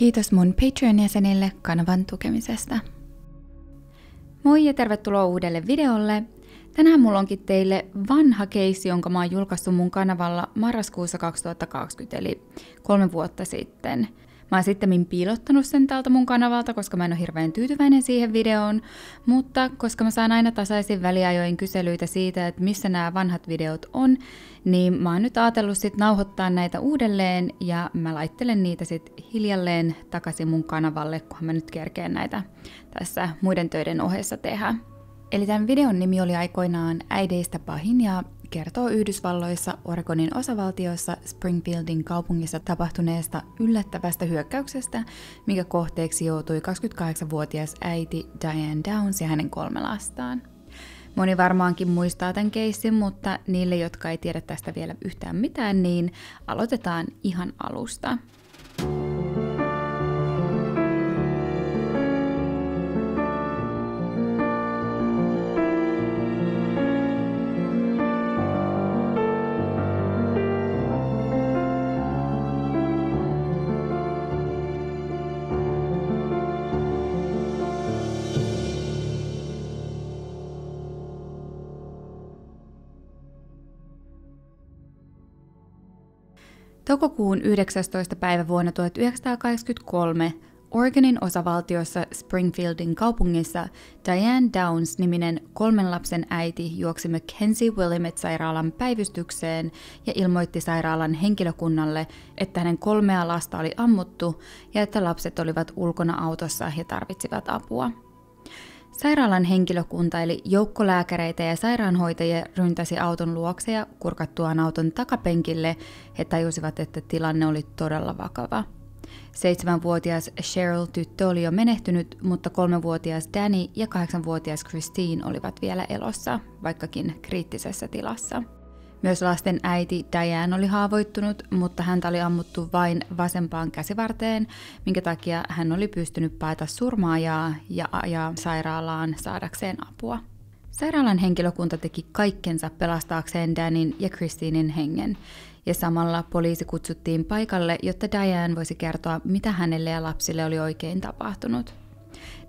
Kiitos mun Patreon-jäsenille kanavan tukemisesta. Moi ja tervetuloa uudelle videolle. Tänään mulla onkin teille vanha keissi, jonka mä oon julkaissut mun kanavalla marraskuussa 2020, eli kolme vuotta sitten. Mä oon sitten piilottanut sen täältä mun kanavalta, koska mä en ole hirveän tyytyväinen siihen videoon, mutta koska mä saan aina tasaisin väliajoin kyselyitä siitä, että missä nämä vanhat videot on, niin mä oon nyt ajatellut sit nauhoittaa näitä uudelleen ja mä laittelen niitä sit hiljalleen takaisin mun kanavalle, kunhan mä nyt kerkeen näitä tässä muiden töiden ohessa tehdä. Eli tämän videon nimi oli aikoinaan Äideistä pahin ja kertoo Yhdysvalloissa Oregonin osavaltioissa Springfieldin kaupungissa tapahtuneesta yllättävästä hyökkäyksestä, mikä kohteeksi joutui 28-vuotias äiti Diane Downs ja hänen kolme lastaan. Moni varmaankin muistaa tämän keissin, mutta niille, jotka ei tiedä tästä vielä yhtään mitään, niin aloitetaan ihan alusta. Toukokuun 19. päivä vuonna 1983 Oregonin osavaltiossa Springfieldin kaupungissa Diane Downs-niminen kolmen lapsen äiti juoksi Mackenzie willimet sairaalan päivystykseen ja ilmoitti sairaalan henkilökunnalle, että hänen kolmea lasta oli ammuttu ja että lapset olivat ulkona autossa ja tarvitsivat apua. Sairaalan henkilökunta eli joukkolääkäreitä ja sairaanhoitajia ryntäsi auton luokse ja kurkattuaan auton takapenkille he tajusivat, että tilanne oli todella vakava. Seitsemänvuotias Cheryl tyttö oli jo menehtynyt, mutta kolmevuotias Danny ja kahdeksanvuotias Christine olivat vielä elossa, vaikkakin kriittisessä tilassa. Myös lasten äiti Diane oli haavoittunut, mutta häntä oli ammuttu vain vasempaan käsivarteen, minkä takia hän oli pystynyt paeta surmaajaa ja ajaa sairaalaan saadakseen apua. Sairaalan henkilökunta teki kaikkensa pelastaakseen Danin ja Kristiinin hengen, ja samalla poliisi kutsuttiin paikalle, jotta Diane voisi kertoa, mitä hänelle ja lapsille oli oikein tapahtunut.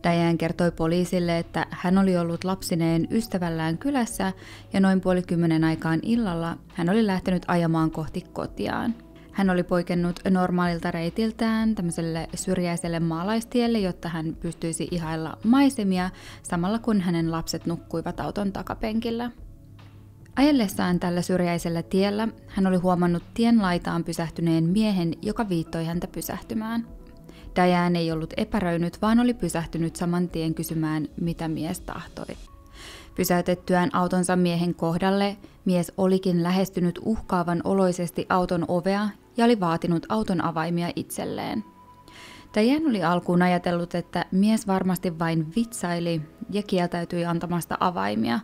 Diane kertoi poliisille, että hän oli ollut lapsineen ystävällään kylässä ja noin puoli kymmenen aikaan illalla hän oli lähtenyt ajamaan kohti kotiaan. Hän oli poikennut normaalilta reitiltään tämmöiselle syrjäiselle maalaistielle, jotta hän pystyisi ihailla maisemia samalla kun hänen lapset nukkuivat auton takapenkillä. Ajellessaan tällä syrjäisellä tiellä hän oli huomannut tien laitaan pysähtyneen miehen, joka viittoi häntä pysähtymään. Diane ei ollut epäröinyt, vaan oli pysähtynyt saman tien kysymään, mitä mies tahtoi. Pysäytettyään autonsa miehen kohdalle, mies olikin lähestynyt uhkaavan oloisesti auton ovea ja oli vaatinut auton avaimia itselleen. Diane oli alkuun ajatellut, että mies varmasti vain vitsaili ja kieltäytyi antamasta avaimia,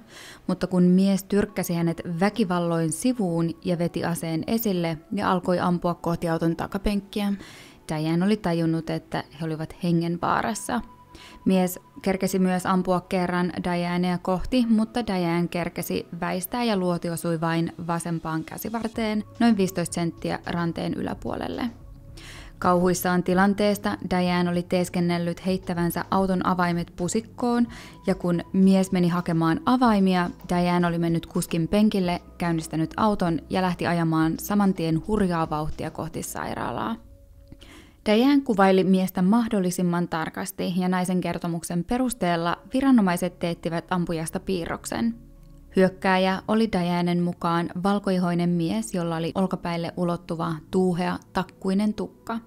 mutta kun mies tyrkkäsi hänet väkivalloin sivuun ja veti aseen esille ja alkoi ampua kohti auton takapenkkiä, Diane oli tajunnut, että he olivat hengenvaarassa. Mies kerkesi myös ampua kerran Dianea kohti, mutta Diane kerkesi väistää ja luoti osui vain vasempaan käsivarteen noin 15 senttiä ranteen yläpuolelle. Kauhuissaan tilanteesta Diane oli teeskennellyt heittävänsä auton avaimet pusikkoon ja kun mies meni hakemaan avaimia, Diane oli mennyt kuskin penkille, käynnistänyt auton ja lähti ajamaan saman tien hurjaa vauhtia kohti sairaalaa. Diane kuvaili miestä mahdollisimman tarkasti ja naisen kertomuksen perusteella viranomaiset teettivät ampujasta piirroksen. Hyökkääjä oli Dianen mukaan valkoihoinen mies, jolla oli olkapäille ulottuva tuuhea takkuinen tukka.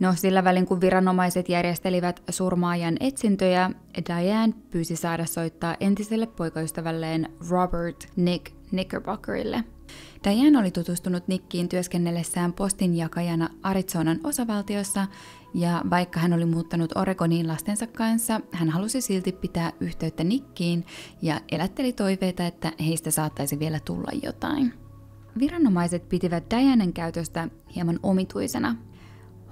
No sillä välin kun viranomaiset järjestelivät surmaajan etsintöjä, Diane pyysi saada soittaa entiselle poikaystävälleen Robert Nick Knickerbockerille – Diane oli tutustunut Nikkiin työskennellessään postinjakajana Arizonan osavaltiossa, ja vaikka hän oli muuttanut Oregoniin lastensa kanssa, hän halusi silti pitää yhteyttä Nikkiin ja elätteli toiveita, että heistä saattaisi vielä tulla jotain. Viranomaiset pitivät Dianen käytöstä hieman omituisena,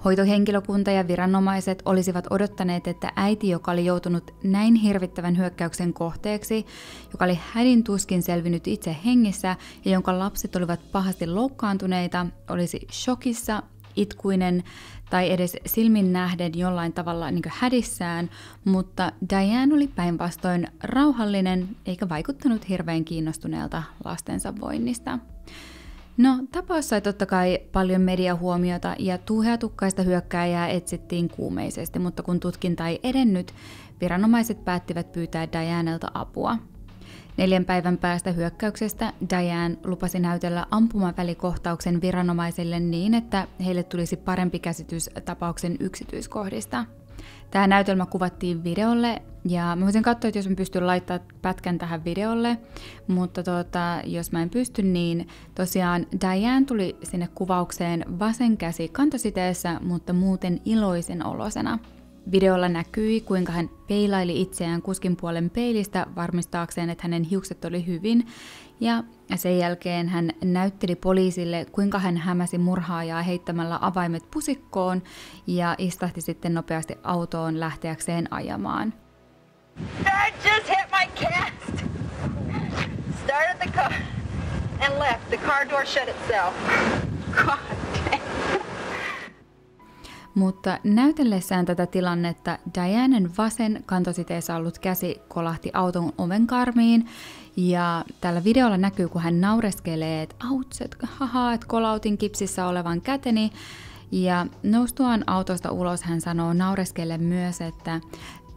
Hoitohenkilökunta ja viranomaiset olisivat odottaneet, että äiti, joka oli joutunut näin hirvittävän hyökkäyksen kohteeksi, joka oli hädin tuskin selvinnyt itse hengissä ja jonka lapset olivat pahasti loukkaantuneita, olisi shokissa, itkuinen tai edes silmin nähden jollain tavalla niin hädissään, mutta Diane oli päinvastoin rauhallinen eikä vaikuttanut hirveän kiinnostuneelta lastensa voinnista. No tapaus sai totta kai paljon mediahuomiota ja tuheatukkaista hyökkääjää etsittiin kuumeisesti, mutta kun tutkinta ei edennyt, viranomaiset päättivät pyytää Dianelta apua. Neljän päivän päästä hyökkäyksestä Diane lupasi näytellä ampumavälikohtauksen viranomaisille niin, että heille tulisi parempi käsitys tapauksen yksityiskohdista – Tämä näytelmä kuvattiin videolle ja mä voisin katsoa, että jos mä pystyn laittamaan pätkän tähän videolle, mutta tota, jos mä en pysty, niin tosiaan Diane tuli sinne kuvaukseen vasen käsi kantositeessä, mutta muuten iloisen olosena. Videolla näkyi, kuinka hän peilaili itseään kuskin puolen peilistä varmistaakseen, että hänen hiukset oli hyvin, ja sen jälkeen hän näytteli poliisille, kuinka hän hämäsi murhaajaa heittämällä avaimet pusikkoon ja istahti sitten nopeasti autoon lähteäkseen ajamaan. God. Mutta näytellessään tätä tilannetta Dianen vasen kantositeessä ollut käsi kolahti auton oven karmiin ja tällä videolla näkyy, kun hän naureskelee, että autset, haha, että kolautin kipsissä olevan käteni. Ja noustuaan autosta ulos hän sanoo naureskelle myös, että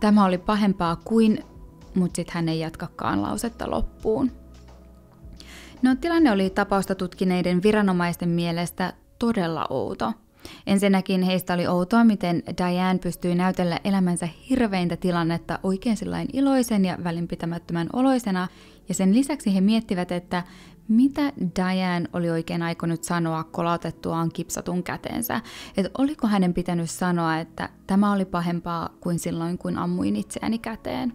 tämä oli pahempaa kuin, mutta sitten hän ei jatkakaan lausetta loppuun. No tilanne oli tapausta tutkineiden viranomaisten mielestä todella outo – Ensinnäkin heistä oli outoa, miten Diane pystyi näytellä elämänsä hirveintä tilannetta oikein sellainen iloisen ja välinpitämättömän oloisena, ja sen lisäksi he miettivät, että mitä Diane oli oikein aikonut sanoa kolautettuaan kipsatun käteensä. Että oliko hänen pitänyt sanoa, että tämä oli pahempaa kuin silloin, kun ammuin itseäni käteen.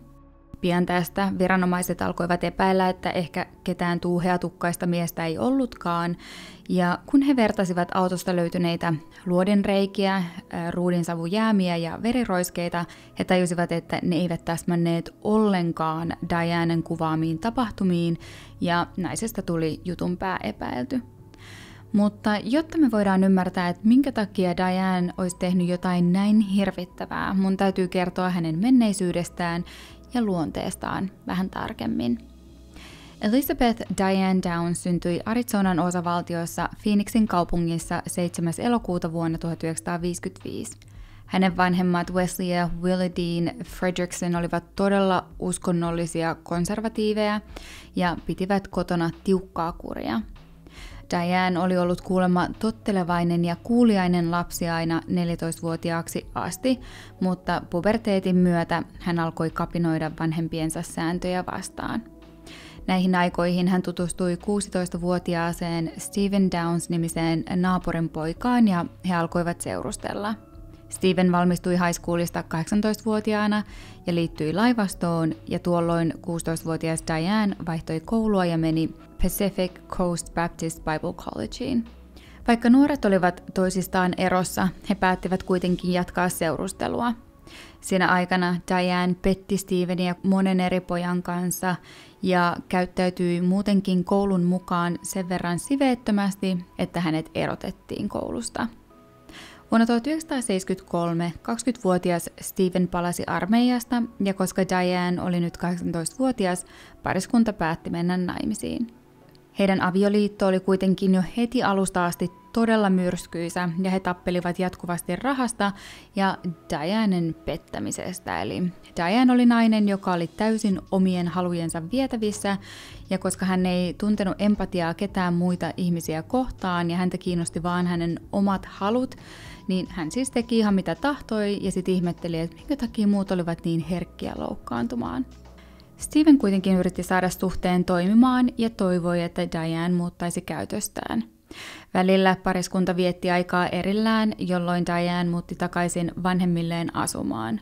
Pian tästä viranomaiset alkoivat epäillä, että ehkä ketään tuuheatukkaista miestä ei ollutkaan, ja kun he vertasivat autosta löytyneitä luodinreikiä, ruudinsavujäämiä ja veriroiskeita, he tajusivat, että ne eivät täsmänneet ollenkaan Dianen kuvaamiin tapahtumiin, ja naisesta tuli jutun pää epäilty. Mutta jotta me voidaan ymmärtää, että minkä takia Diane olisi tehnyt jotain näin hirvittävää, mun täytyy kertoa hänen menneisyydestään ja luonteestaan vähän tarkemmin. Elizabeth Diane Down syntyi Arizonan osavaltiossa Phoenixin kaupungissa 7. elokuuta vuonna 1955. Hänen vanhemmat Wesley ja Willie Dean Fredrickson olivat todella uskonnollisia konservatiiveja ja pitivät kotona tiukkaa kuria – Diane oli ollut kuulemma tottelevainen ja kuuliainen lapsi aina 14-vuotiaaksi asti, mutta puberteetin myötä hän alkoi kapinoida vanhempiensa sääntöjä vastaan. Näihin aikoihin hän tutustui 16-vuotiaaseen Steven Downs-nimiseen naapurin poikaan ja he alkoivat seurustella – Steven valmistui high schoolista 18-vuotiaana ja liittyi laivastoon ja tuolloin 16-vuotias Diane vaihtoi koulua ja meni Pacific Coast Baptist Bible Collegeen. Vaikka nuoret olivat toisistaan erossa, he päättivät kuitenkin jatkaa seurustelua. Siinä aikana Diane petti Steveniä monen eri pojan kanssa ja käyttäytyi muutenkin koulun mukaan sen verran siveettömästi, että hänet erotettiin koulusta. Vuonna 1973 20-vuotias Steven palasi armeijasta ja koska Diane oli nyt 18-vuotias, pariskunta päätti mennä naimisiin. Heidän avioliitto oli kuitenkin jo heti alusta asti todella myrskyisä ja he tappelivat jatkuvasti rahasta ja Dianen pettämisestä. Eli Diane oli nainen, joka oli täysin omien halujensa vietävissä ja koska hän ei tuntenut empatiaa ketään muita ihmisiä kohtaan ja häntä kiinnosti vaan hänen omat halut, niin hän siis teki ihan mitä tahtoi ja sitten ihmetteli, että minkä takia muut olivat niin herkkiä loukkaantumaan. Steven kuitenkin yritti saada suhteen toimimaan ja toivoi, että Diane muuttaisi käytöstään. Välillä pariskunta vietti aikaa erillään, jolloin Diane muutti takaisin vanhemmilleen asumaan.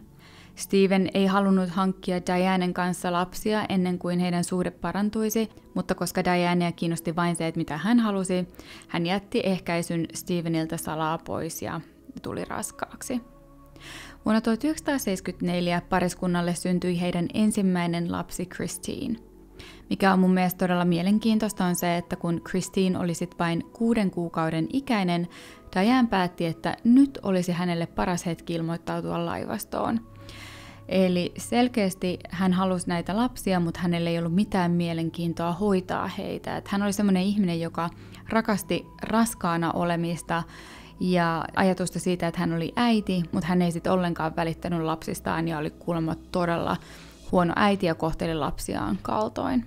Steven ei halunnut hankkia Dianen kanssa lapsia ennen kuin heidän suhde parantuisi, mutta koska Dianea kiinnosti vain se, että mitä hän halusi, hän jätti ehkäisyn Steveniltä salaa pois ja tuli raskaaksi. Vuonna 1974 pariskunnalle syntyi heidän ensimmäinen lapsi Christine. Mikä on mun mielestä todella mielenkiintoista on se, että kun Christine oli sitten vain kuuden kuukauden ikäinen, Diane päätti, että nyt olisi hänelle paras hetki ilmoittautua laivastoon. Eli selkeästi hän halusi näitä lapsia, mutta hänellä ei ollut mitään mielenkiintoa hoitaa heitä. Että hän oli semmoinen ihminen, joka rakasti raskaana olemista ja ajatusta siitä, että hän oli äiti, mutta hän ei sitten ollenkaan välittänyt lapsistaan ja oli kuulemma todella huono äiti ja kohteli lapsiaan kaltoin.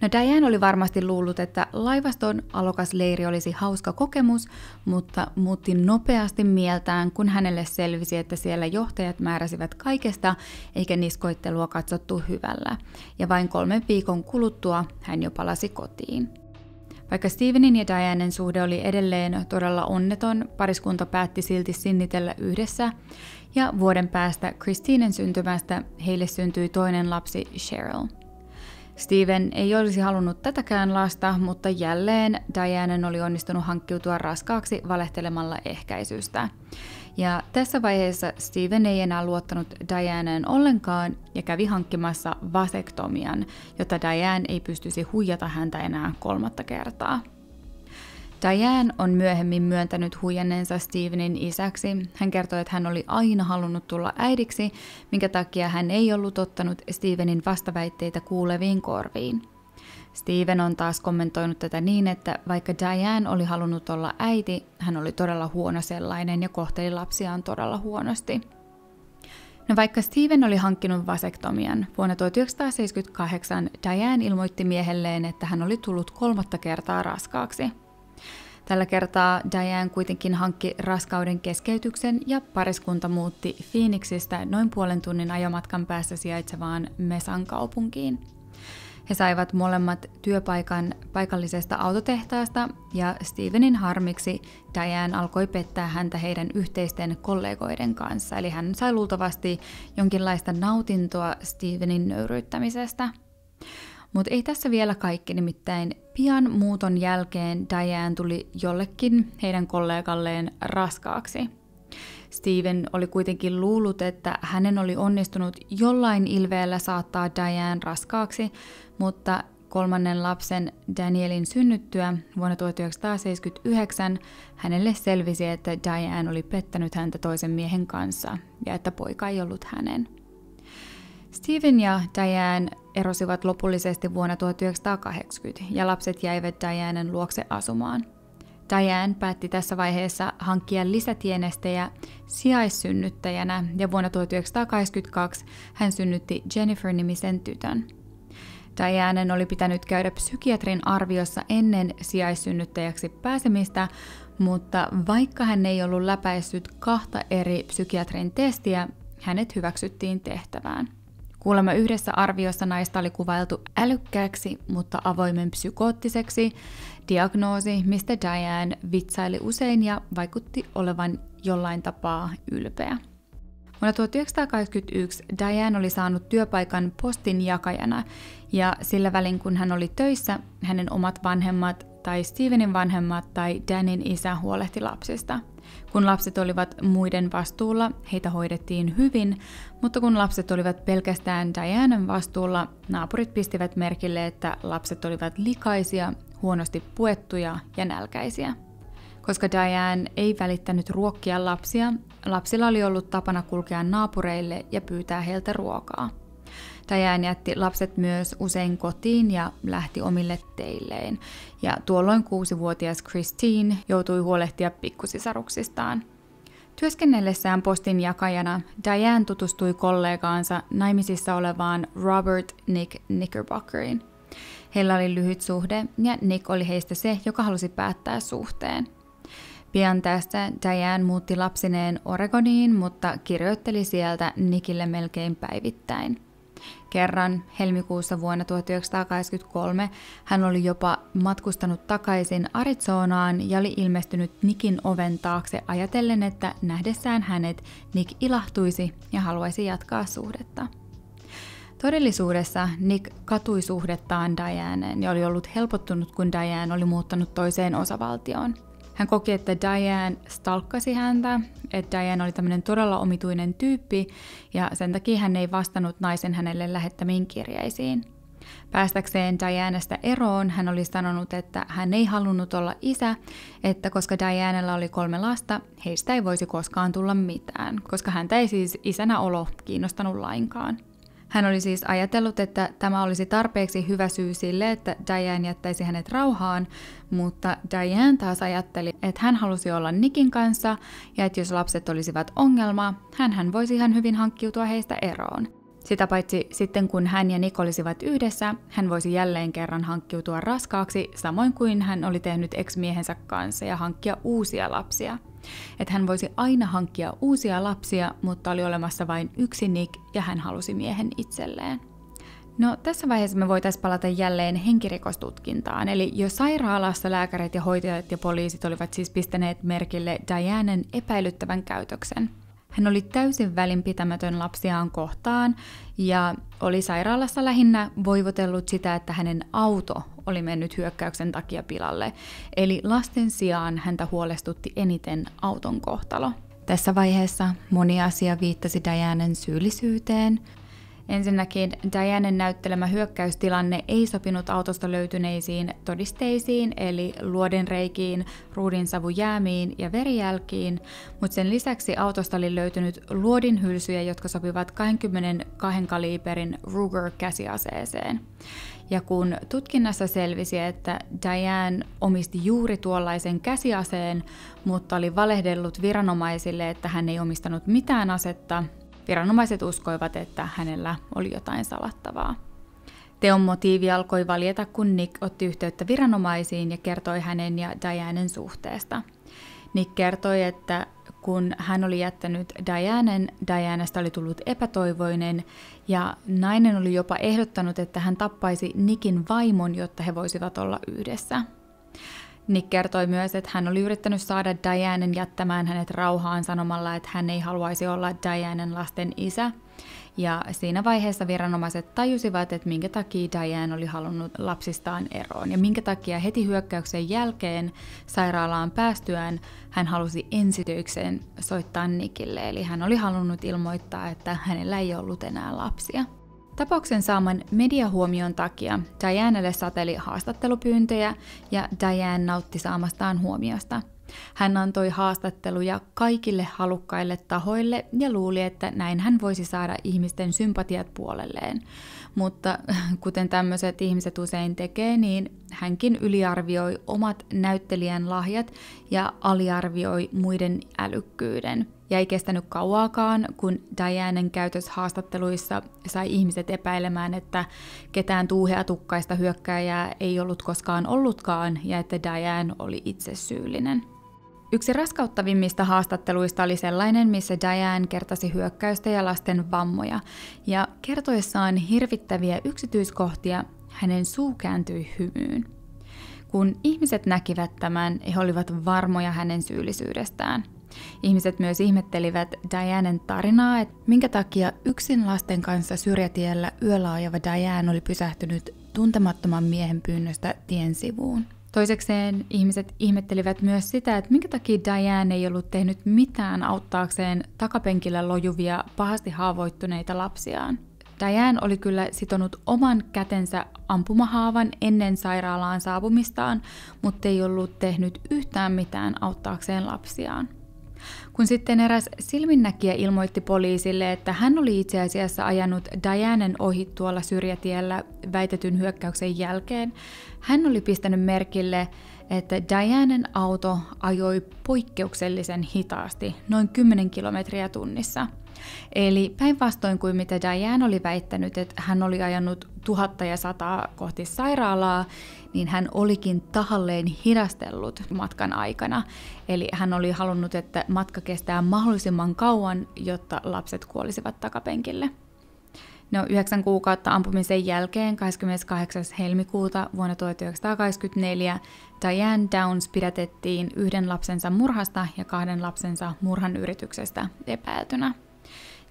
No Diane oli varmasti luullut, että laivaston alokas leiri olisi hauska kokemus, mutta muutti nopeasti mieltään, kun hänelle selvisi, että siellä johtajat määräsivät kaikesta, eikä niskoittelua katsottu hyvällä. Ja vain kolmen viikon kuluttua hän jo palasi kotiin. Vaikka Stevenin ja Dianen suhde oli edelleen todella onneton, pariskunta päätti silti sinnitellä yhdessä, ja vuoden päästä Christinen syntymästä heille syntyi toinen lapsi Cheryl. Steven ei olisi halunnut tätäkään lasta, mutta jälleen Dianen oli onnistunut hankkiutua raskaaksi valehtelemalla ehkäisystä. Ja tässä vaiheessa Steven ei enää luottanut Dianeen ollenkaan ja kävi hankkimassa vasektomian, jotta Diane ei pystyisi huijata häntä enää kolmatta kertaa. Diane on myöhemmin myöntänyt huijanneensa Stevenin isäksi. Hän kertoi, että hän oli aina halunnut tulla äidiksi, minkä takia hän ei ollut ottanut Stevenin vastaväitteitä kuuleviin korviin. Steven on taas kommentoinut tätä niin, että vaikka Diane oli halunnut olla äiti, hän oli todella huono sellainen ja kohteli lapsiaan todella huonosti. No vaikka Steven oli hankkinut vasektomian, vuonna 1978 Diane ilmoitti miehelleen, että hän oli tullut kolmatta kertaa raskaaksi. Tällä kertaa Diane kuitenkin hankki raskauden keskeytyksen ja pariskunta muutti Phoenixistä noin puolen tunnin ajomatkan päässä sijaitsevaan Mesan kaupunkiin – he saivat molemmat työpaikan paikallisesta autotehtaasta ja Stevenin harmiksi Diane alkoi pettää häntä heidän yhteisten kollegoiden kanssa, eli hän sai luultavasti jonkinlaista nautintoa Stevenin nöyryyttämisestä. Mutta ei tässä vielä kaikki, nimittäin pian muuton jälkeen Diane tuli jollekin heidän kollegalleen raskaaksi – Steven oli kuitenkin luullut, että hänen oli onnistunut jollain ilveellä saattaa Diane raskaaksi, mutta kolmannen lapsen Danielin synnyttyä vuonna 1979 hänelle selvisi, että Diane oli pettänyt häntä toisen miehen kanssa ja että poika ei ollut hänen. Steven ja Diane erosivat lopullisesti vuonna 1980 ja lapset jäivät Dianen luokse asumaan – Diane päätti tässä vaiheessa hankkia lisätienestejä sijaissynnyttäjänä ja vuonna 1982 hän synnytti Jennifer-nimisen tytön. Dianen oli pitänyt käydä psykiatrin arviossa ennen sijaissynnyttäjäksi pääsemistä, mutta vaikka hän ei ollut läpäissyt kahta eri psykiatrin testiä, hänet hyväksyttiin tehtävään. Kuulemma yhdessä arviossa naista oli kuvailtu älykkääksi, mutta avoimen psykoottiseksi, diagnoosi, mistä Diane vitsaili usein ja vaikutti olevan jollain tapaa ylpeä. Vuonna 1981 Diane oli saanut työpaikan postin jakajana ja sillä välin kun hän oli töissä, hänen omat vanhemmat tai Stevenin vanhemmat tai Danin isä huolehti lapsista – kun lapset olivat muiden vastuulla, heitä hoidettiin hyvin, mutta kun lapset olivat pelkästään Dianan vastuulla, naapurit pistivät merkille, että lapset olivat likaisia, huonosti puettuja ja nälkäisiä. Koska Diane ei välittänyt ruokkia lapsia, lapsilla oli ollut tapana kulkea naapureille ja pyytää heiltä ruokaa. Täjään jätti lapset myös usein kotiin ja lähti omille teilleen. Ja tuolloin kuusivuotias Christine joutui huolehtia pikkusisaruksistaan. Työskennellessään postin jakajana Diane tutustui kollegaansa naimisissa olevaan Robert Nick Knickerbockerin. Heillä oli lyhyt suhde ja Nick oli heistä se, joka halusi päättää suhteen. Pian tästä Diane muutti lapsineen Oregoniin, mutta kirjoitteli sieltä Nickille melkein päivittäin. Kerran helmikuussa vuonna 1983 hän oli jopa matkustanut takaisin Arizonaan ja oli ilmestynyt Nikin oven taakse ajatellen, että nähdessään hänet Nick ilahtuisi ja haluaisi jatkaa suhdetta. Todellisuudessa Nick katui suhdettaan Dianeen ja oli ollut helpottunut, kun Diane oli muuttanut toiseen osavaltioon. Hän koki, että Diane stalkkasi häntä, että Diane oli tämmöinen todella omituinen tyyppi ja sen takia hän ei vastannut naisen hänelle lähettämiin kirjeisiin. Päästäkseen Dianeesta eroon hän oli sanonut, että hän ei halunnut olla isä, että koska Dianella oli kolme lasta, heistä ei voisi koskaan tulla mitään, koska häntä ei siis isänä olo kiinnostanut lainkaan. Hän oli siis ajatellut, että tämä olisi tarpeeksi hyvä syy sille, että Diane jättäisi hänet rauhaan, mutta Diane taas ajatteli, että hän halusi olla Nikin kanssa ja että jos lapset olisivat ongelma, hän voisi ihan hyvin hankkiutua heistä eroon. Sitä paitsi sitten kun hän ja Nik olisivat yhdessä, hän voisi jälleen kerran hankkiutua raskaaksi, samoin kuin hän oli tehnyt ex-miehensä kanssa ja hankkia uusia lapsia – että hän voisi aina hankkia uusia lapsia, mutta oli olemassa vain yksi Nick ja hän halusi miehen itselleen. No tässä vaiheessa me voitaisiin palata jälleen henkirikostutkintaan, eli jo sairaalassa lääkärit ja hoitajat ja poliisit olivat siis pistäneet merkille Dianen epäilyttävän käytöksen – hän oli täysin välinpitämätön lapsiaan kohtaan ja oli sairaalassa lähinnä voivotellut sitä, että hänen auto oli mennyt hyökkäyksen takia pilalle. Eli lasten sijaan häntä huolestutti eniten auton kohtalo. Tässä vaiheessa moni asia viittasi Dianen syyllisyyteen, Ensinnäkin Dianen näyttelemä hyökkäystilanne ei sopinut autosta löytyneisiin todisteisiin, eli luodinreikiin, savujäämiin ja verijälkiin, mutta sen lisäksi autosta oli löytynyt hylsyjä, jotka sopivat 22 kaliiperin Ruger-käsiaseeseen. Ja kun tutkinnassa selvisi, että Diane omisti juuri tuollaisen käsiaseen, mutta oli valehdellut viranomaisille, että hän ei omistanut mitään asetta, Viranomaiset uskoivat, että hänellä oli jotain salattavaa. Teon motiivi alkoi valjeta, kun Nick otti yhteyttä viranomaisiin ja kertoi hänen ja Dianen suhteesta. Nick kertoi, että kun hän oli jättänyt Dianen, Dianasta oli tullut epätoivoinen ja nainen oli jopa ehdottanut, että hän tappaisi Nikin vaimon, jotta he voisivat olla yhdessä. Nick kertoi myös, että hän oli yrittänyt saada Dianen jättämään hänet rauhaan sanomalla, että hän ei haluaisi olla Dianen lasten isä. Ja siinä vaiheessa viranomaiset tajusivat, että minkä takia Diane oli halunnut lapsistaan eroon ja minkä takia heti hyökkäyksen jälkeen sairaalaan päästyään hän halusi ensityykseen soittaa Nikille. Eli hän oli halunnut ilmoittaa, että hänellä ei ollut enää lapsia. Tapauksen saaman mediahuomion takia Dianelle sateli haastattelupyyntöjä ja Diane nautti saamastaan huomiosta. Hän antoi haastatteluja kaikille halukkaille tahoille ja luuli, että näin hän voisi saada ihmisten sympatiat puolelleen. Mutta kuten tämmöiset ihmiset usein tekee, niin hänkin yliarvioi omat näyttelijän lahjat ja aliarvioi muiden älykkyyden – ja ei kestänyt kauaakaan, kun Dianen käytös haastatteluissa sai ihmiset epäilemään, että ketään tuuhea tukkaista hyökkääjää ei ollut koskaan ollutkaan ja että Diane oli itse syyllinen. Yksi raskauttavimmista haastatteluista oli sellainen, missä Diane kertasi hyökkäystä ja lasten vammoja, ja kertoessaan hirvittäviä yksityiskohtia hänen suu kääntyi hymyyn. Kun ihmiset näkivät tämän, he olivat varmoja hänen syyllisyydestään – Ihmiset myös ihmettelivät Dianen tarinaa, että minkä takia yksin lasten kanssa syrjätiellä yöllä ajava Diane oli pysähtynyt tuntemattoman miehen pyynnöstä tien sivuun. Toisekseen ihmiset ihmettelivät myös sitä, että minkä takia Diane ei ollut tehnyt mitään auttaakseen takapenkillä lojuvia pahasti haavoittuneita lapsiaan. Diane oli kyllä sitonut oman kätensä ampumahaavan ennen sairaalaan saapumistaan, mutta ei ollut tehnyt yhtään mitään auttaakseen lapsiaan kun sitten eräs silminnäkijä ilmoitti poliisille, että hän oli itse asiassa ajanut Dianen ohi tuolla syrjätiellä väitetyn hyökkäyksen jälkeen, hän oli pistänyt merkille, että Dianen auto ajoi poikkeuksellisen hitaasti, noin 10 kilometriä tunnissa – Eli päinvastoin kuin mitä Diane oli väittänyt, että hän oli ajanut tuhatta ja sataa kohti sairaalaa, niin hän olikin tahalleen hidastellut matkan aikana. Eli hän oli halunnut, että matka kestää mahdollisimman kauan, jotta lapset kuolisivat takapenkille. No, yhdeksän kuukautta ampumisen jälkeen 28. helmikuuta vuonna 1984 Diane Downs pidätettiin yhden lapsensa murhasta ja kahden lapsensa murhan yrityksestä epäiltynä.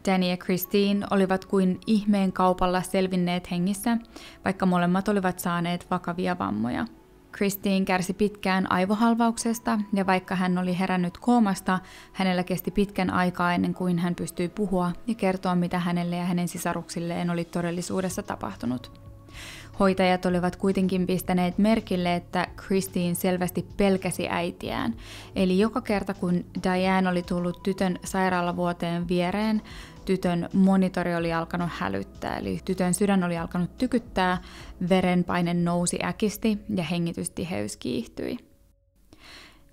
Danny ja Christine olivat kuin ihmeen kaupalla selvinneet hengissä, vaikka molemmat olivat saaneet vakavia vammoja. Christine kärsi pitkään aivohalvauksesta ja vaikka hän oli herännyt koomasta, hänellä kesti pitkän aikaa ennen kuin hän pystyi puhua ja kertoa, mitä hänelle ja hänen sisaruksilleen oli todellisuudessa tapahtunut. Hoitajat olivat kuitenkin pistäneet merkille, että Christine selvästi pelkäsi äitiään. Eli joka kerta kun Diane oli tullut tytön sairaalavuoteen viereen, tytön monitori oli alkanut hälyttää, eli tytön sydän oli alkanut tykyttää, verenpaine nousi äkisti ja hengitystiheys kiihtyi.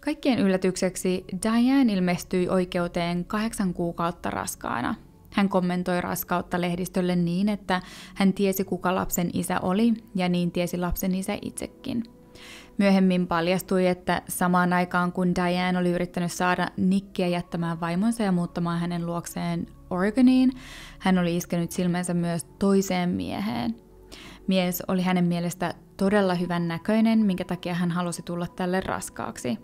Kaikkien yllätykseksi Diane ilmestyi oikeuteen kahdeksan kuukautta raskaana. Hän kommentoi raskautta lehdistölle niin, että hän tiesi kuka lapsen isä oli ja niin tiesi lapsen isä itsekin. Myöhemmin paljastui, että samaan aikaan kun Diane oli yrittänyt saada Nikkiä jättämään vaimonsa ja muuttamaan hänen luokseen Oregoniin, hän oli iskenyt silmänsä myös toiseen mieheen. Mies oli hänen mielestä todella hyvän näköinen, minkä takia hän halusi tulla tälle raskaaksi.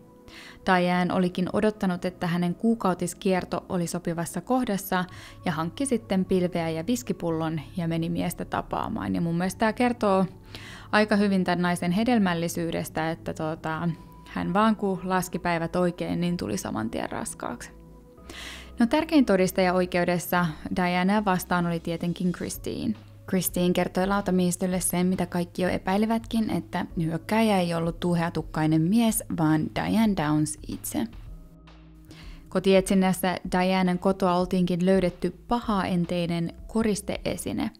Diane olikin odottanut, että hänen kuukautiskierto oli sopivassa kohdassa ja hankki sitten pilveä ja viskipullon ja meni miestä tapaamaan. Ja mun mielestä tämä kertoo aika hyvin tämän naisen hedelmällisyydestä, että tota, hän vaan kun laski päivät oikein, niin tuli saman tien raskaaksi. No tärkein todistaja oikeudessa Diana vastaan oli tietenkin Christine. Christine kertoi lautamiehistölle sen, mitä kaikki jo epäilivätkin, että hyökkäjä ei ollut tuheatukkainen mies, vaan Diane Downs itse. Kotietsinnässä Dianen kotoa oltiinkin löydetty pahaenteinen koristeesine.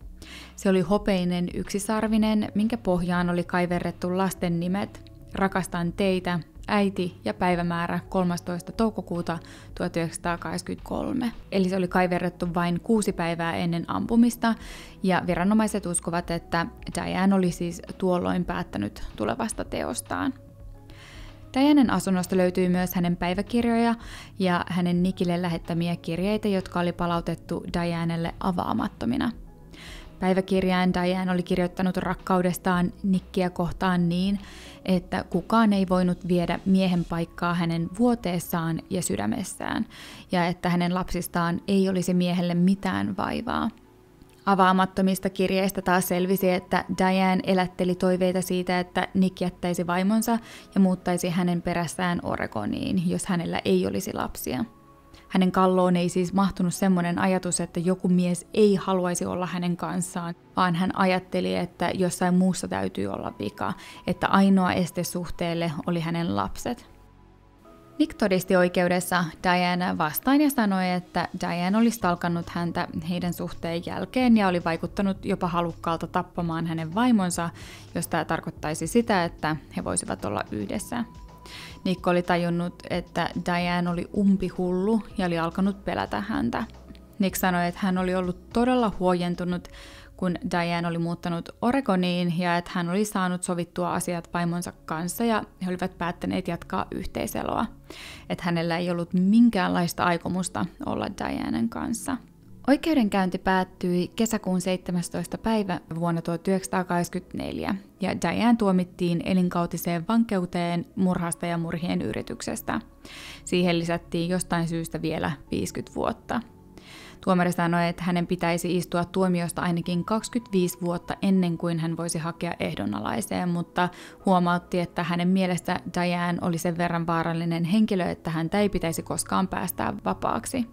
Se oli hopeinen yksisarvinen, minkä pohjaan oli kaiverrettu lasten nimet, rakastan teitä äiti ja päivämäärä 13. toukokuuta 1983. Eli se oli kaiverrettu vain kuusi päivää ennen ampumista ja viranomaiset uskovat, että Diane oli siis tuolloin päättänyt tulevasta teostaan. Dianen asunnosta löytyy myös hänen päiväkirjoja ja hänen Nikille lähettämiä kirjeitä, jotka oli palautettu Dianelle avaamattomina – Päiväkirjaan Diane oli kirjoittanut rakkaudestaan Nikkiä kohtaan niin, että kukaan ei voinut viedä miehen paikkaa hänen vuoteessaan ja sydämessään, ja että hänen lapsistaan ei olisi miehelle mitään vaivaa. Avaamattomista kirjeistä taas selvisi, että Diane elätteli toiveita siitä, että Nick jättäisi vaimonsa ja muuttaisi hänen perässään Oregoniin, jos hänellä ei olisi lapsia. Hänen kalloon ei siis mahtunut semmoinen ajatus, että joku mies ei haluaisi olla hänen kanssaan, vaan hän ajatteli, että jossain muussa täytyy olla vika, että ainoa este suhteelle oli hänen lapset. Nick todisti oikeudessa Diana vastaan ja sanoi, että Diana oli stalkannut häntä heidän suhteen jälkeen ja oli vaikuttanut jopa halukkaalta tappamaan hänen vaimonsa, jos tämä tarkoittaisi sitä, että he voisivat olla yhdessä. Nikko oli tajunnut, että Diane oli umpihullu ja oli alkanut pelätä häntä. Nick sanoi, että hän oli ollut todella huojentunut, kun Diane oli muuttanut Oregoniin ja että hän oli saanut sovittua asiat vaimonsa kanssa ja he olivat päättäneet jatkaa yhteiseloa. Että hänellä ei ollut minkäänlaista aikomusta olla Dianen kanssa. Oikeudenkäynti päättyi kesäkuun 17. päivä vuonna 1984 ja Diane tuomittiin elinkautiseen vankeuteen murhasta ja murhien yrityksestä. Siihen lisättiin jostain syystä vielä 50 vuotta. Tuomari sanoi, että hänen pitäisi istua tuomiosta ainakin 25 vuotta ennen kuin hän voisi hakea ehdonalaiseen, mutta huomautti, että hänen mielestä Diane oli sen verran vaarallinen henkilö, että häntä ei pitäisi koskaan päästää vapaaksi.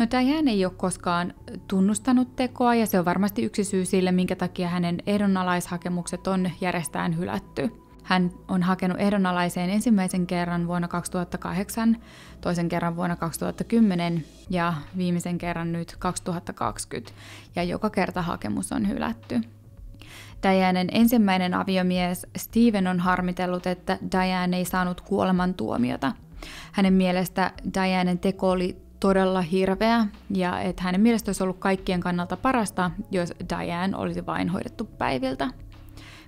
No Diane ei ole koskaan tunnustanut tekoa ja se on varmasti yksi syy sille, minkä takia hänen ehdonalaishakemukset on järjestään hylätty. Hän on hakenut ehdonalaiseen ensimmäisen kerran vuonna 2008, toisen kerran vuonna 2010 ja viimeisen kerran nyt 2020, ja joka kerta hakemus on hylätty. Dianen ensimmäinen aviomies Steven on harmitellut, että Diane ei saanut kuolemantuomiota. Hänen mielestä Dianen teko oli todella hirveä ja että hänen mielestä olisi ollut kaikkien kannalta parasta, jos Diane olisi vain hoidettu päiviltä.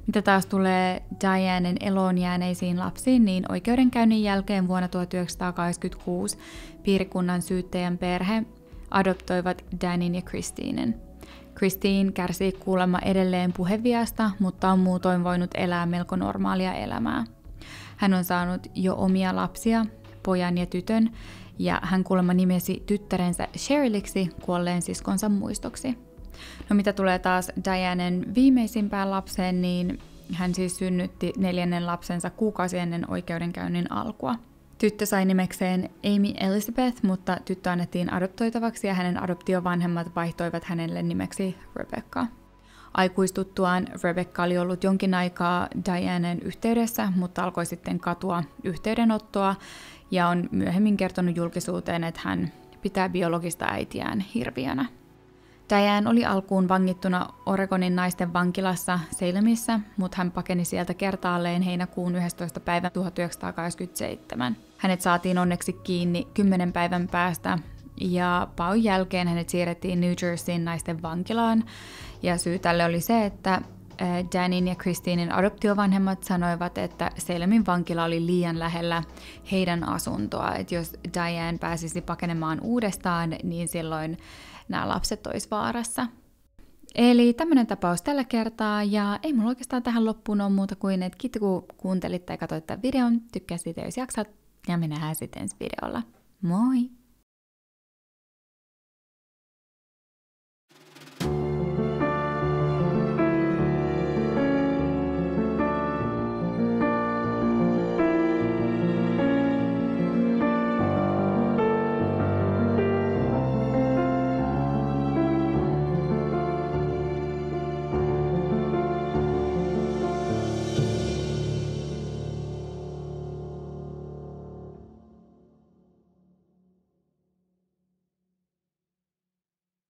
Mitä taas tulee Dianen eloon jääneisiin lapsiin, niin oikeudenkäynnin jälkeen vuonna 1986 piirikunnan syyttäjän perhe adoptoivat Danin ja Christinen. Christine kärsii kuulemma edelleen puheviasta, mutta on muutoin voinut elää melko normaalia elämää. Hän on saanut jo omia lapsia, pojan ja tytön, ja hän kuulemma nimesi tyttärensä Sherylliksi kuolleen siskonsa muistoksi. No mitä tulee taas Dianen viimeisimpään lapseen, niin hän siis synnytti neljännen lapsensa kuukausi ennen oikeudenkäynnin alkua. Tyttö sai nimekseen Amy Elizabeth, mutta tyttö annettiin adoptoitavaksi ja hänen adoptiovanhemmat vaihtoivat hänelle nimeksi Rebecca. Aikuistuttuaan Rebecca oli ollut jonkin aikaa Dianen yhteydessä, mutta alkoi sitten katua yhteydenottoa ja on myöhemmin kertonut julkisuuteen, että hän pitää biologista äitiään hirviönä. Diane oli alkuun vangittuna Oregonin naisten vankilassa Salemissa, mutta hän pakeni sieltä kertaalleen heinäkuun 11. päivän 1987. Hänet saatiin onneksi kiinni 10 päivän päästä ja paun jälkeen hänet siirrettiin New Jerseyin naisten vankilaan. Ja syy tälle oli se, että Eh, Danin ja Kristiinin adoptiovanhemmat sanoivat, että Selmin vankila oli liian lähellä heidän asuntoa. Että jos Diane pääsisi pakenemaan uudestaan, niin silloin nämä lapset olisi vaarassa. Eli tämmöinen tapaus tällä kertaa, ja ei mulla oikeastaan tähän loppuun ole muuta kuin, että kiitos kun kuuntelit tai katsoit tämän videon, tykkäsit siitä jos jaksat, ja me nähdään sitten ensi videolla. Moi!